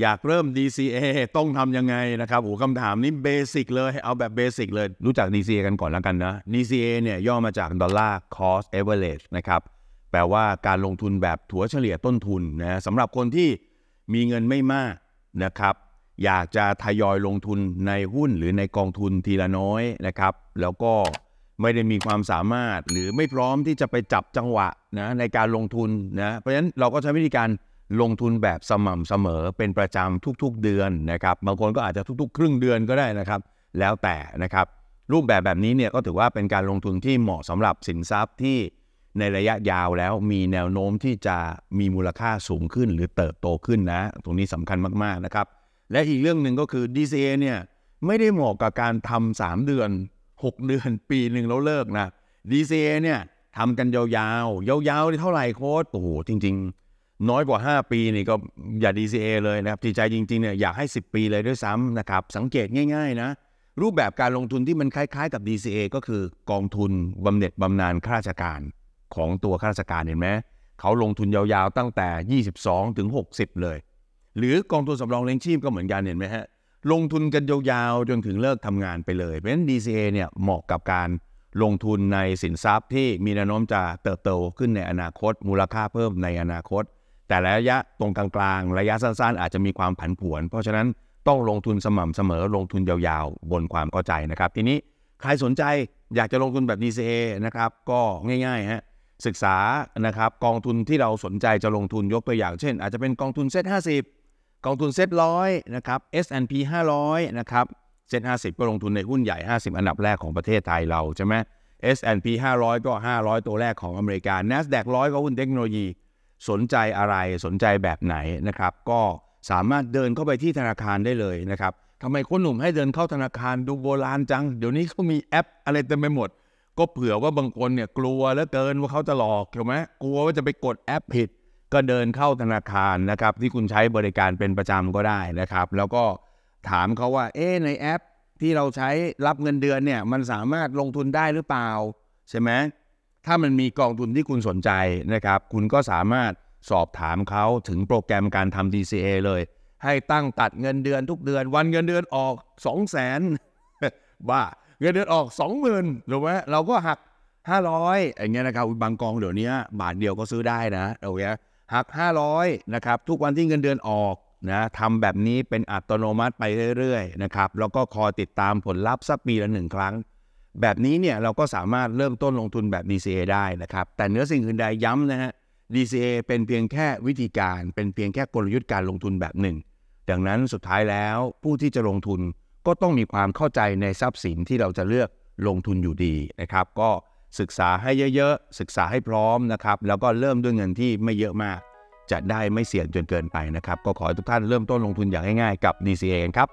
อยากเริ่ม DCA ต้องทำยังไงนะครับโอ้คำถามนี้เบสิกเลย เอาแบบเบสิกเลย รู้จัก DCA กันก่อนแล้วกันนะ DCA เนี่ยย่อมาจากดอลลาร์ cost average นะครับ แปลว่าการลงทุนแบบถัวเฉลี่ยต้นทุนนะสำหรับคนที่มีเงินไม่มากนะครับ อยากจะทยอยลงทุนในหุ้น หรือในกองทุนทีละน้อยนะครับ แล้วก็ไม่ได้มีความสามารถหรือไม่พร้อมที่จะไปจับจังหวะนะในการลงทุนนะ เพราะฉะนั้นเราก็ใช้วิธีการลงทุนแบบสม่ำเสมอเป็นประจำทุกๆเดือนนะครับ บางคนก็อาจจะทุกๆ ครึ่งเดือนก็ได้นะครับ แล้วแต่นะครับรูปแบบแบบนี้เนี่ยก็ถือว่าเป็นการลงทุนที่เหมาะสำหรับสินทรัพย์ที่ในระยะยาวแล้วมีแนวโน้มที่จะมีมูลค่าสูงขึ้น หรือเติบโตขึ้นนะ ตรงนี้สำคัญมากๆนะครับ และอีกเรื่องหนึ่งก็คือ DCA เนี่ยไม่ได้เหมาะกับการทำสามเดือน 6 เดือนปีหนึ่งแล้วเลิกนะ DCA เนี่ยทำกันยาวๆยาวๆได้เท่าไหร่โค้ดโอ้โหจริง ๆน้อยกว่า 5 ปีนี่ก็อย่า DCA เลยนะครับจริงใจจริงๆเนี่ยอยากให้ 10 ปีเลยด้วยซ้ำนะครับสังเกตง่าย ๆ นะ รูปแบบการลงทุนที่มันคล้ายๆกับ DCA ก็คือกองทุนบำเหน็จบำนาญข้าราชการของตัวข้าราชการเห็นไหมเขาลงทุนยาวๆตั้งแต่ 22 ถึง 60 เลย หรือกองทุนสำรองเลี้ยงชีพก็เหมือนกันเห็นไหมฮะลงทุนกันยาวๆจนถึงเลิกทำงานไปเลย เพราะฉะนั้น DCA เนี่ยเหมาะกับการลงทุนในสินทรัพย์ที่มีแนวโน้มจะเติบโตขึ้นในอนาคตมูลค่าเพิ่มในอนาคตแต่ระยะตรงกลาง ๆ ระยะสั้นๆ อาจจะมีความผันผวน เพราะฉะนั้นต้องลงทุนสม่ำเสมอลงทุนยาวๆบนความเข้าใจนะครับทีนี้ ใครสนใจอยากจะลงทุนแบบ DCA นะครับก็ง่ายๆฮะศึกษานะครับกองทุนที่เราสนใจจะลงทุนยกตัวอย่างเช่นอาจจะเป็นกองทุนเซ็ตห้าสิบกองทุนเซ็ตร้อยนะครับ S&P 500นะครับเซ็ตห้าสิบก็ลงทุนในหุ้นใหญ่ 50 อันดับแรกของประเทศไทยเราใช่ไหม S&P 500 ก็ 500 ตัวแรกของอเมริกา NASDAQ 100ก็หุ้นเทคโนโลยีสนใจอะไรสนใจแบบไหนนะครับก็สามารถเดินเข้าไปที่ธนาคารได้เลยนะครับทำไมคนหนุ่มให้เดินเข้าธนาคารดูโบราณจังเดี๋ยวนี้เขามีแอปอะไรเต็มไปหมดก็เผื่อว่าบางคนเนี่ยกลัวแล้วเกินว่าเขาจะหลอกถูกไหมกลัวว่าจะไปกดแอปผิดก็เดินเข้าธนาคารนะครับที่คุณใช้บริการเป็นประจำก็ได้นะครับ แล้วก็ถามเขาว่าเอ๊ในแอปที่เราใช้รับเงินเดือนเนี่ยมันสามารถลงทุนได้หรือเปล่าใช่ไหมถ้ามันมีกองทุนที่คุณสนใจนะครับ คุณก็สามารถสอบถามเขาถึงโปรแกรมการทำ DCA เลย ให้ตั้งตัดเงินเดือนทุกเดือนวันเงินเดือนออก2 0 0 0สนบ้าเงินเดือนออก 20,000ถูกไหม เราก็หัก 500 อย่างเงี้ยนะครับบางกองเดี๋ยวนี้บาทเดียวก็ซื้อได้นะโอเคหัก 500นะครับทุกวันที่เงินเดือนออกนะทำแบบนี้เป็นอัตโนมัติไปเรื่อยๆนะครับแล้วก็คอยติดตามผลลัพธ์สักปีละหนึ่งครั้งแบบนี้เนี่ยเราก็สามารถเริ่มต้นลงทุนแบบ DCA ได้นะครับ แต่เนื้อสิ่งอื่นใดย้ำนะฮะ DCA เป็นเพียงแค่วิธีการเป็นเพียงแค่กลยุทธ์การลงทุนแบบหนึ่ง ดังนั้นสุดท้ายแล้ว ผู้ที่จะลงทุนก็ต้องมีความเข้าใจในทรัพย์สินที่เราจะเลือกลงทุนอยู่ดีนะครับก็ศึกษาให้เยอะๆ ศึกษาให้พร้อมนะครับแล้วก็เริ่มด้วยเงินที่ไม่เยอะมาก จะได้ไม่เสี่ยงจนเกินไปนะครับก็ขอให้ทุกท่านเริ่มต้นลงทุนอย่างง่ายๆกับ DCA กันครับ